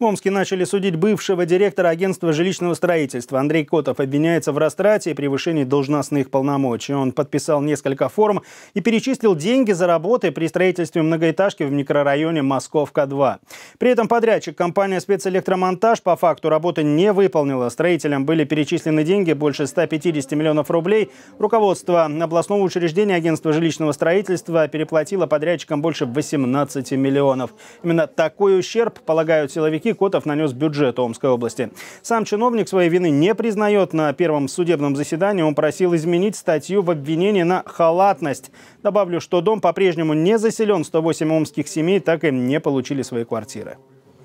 В Омске начали судить бывшего директора агентства жилищного строительства. Андрей Котов обвиняется в растрате и превышении должностных полномочий. Он подписал несколько форм и перечислил деньги за работы при строительстве многоэтажки в микрорайоне Московка-2. При этом подрядчик компания «Спецэлектромонтаж» по факту работы не выполнила. Строителям были перечислены деньги больше 150 миллионов рублей. Руководство областного учреждения агентства жилищного строительства переплатило подрядчикам больше 18 миллионов. Именно такой ущерб, полагают силовики, 6 Котов нанес бюджет Омской области. Сам чиновник своей вины не признает. На первом судебном заседании он просил изменить статью в обвинении на халатность. Добавлю, что дом по-прежнему не заселен. 108 омских семей так и не получили свои квартиры.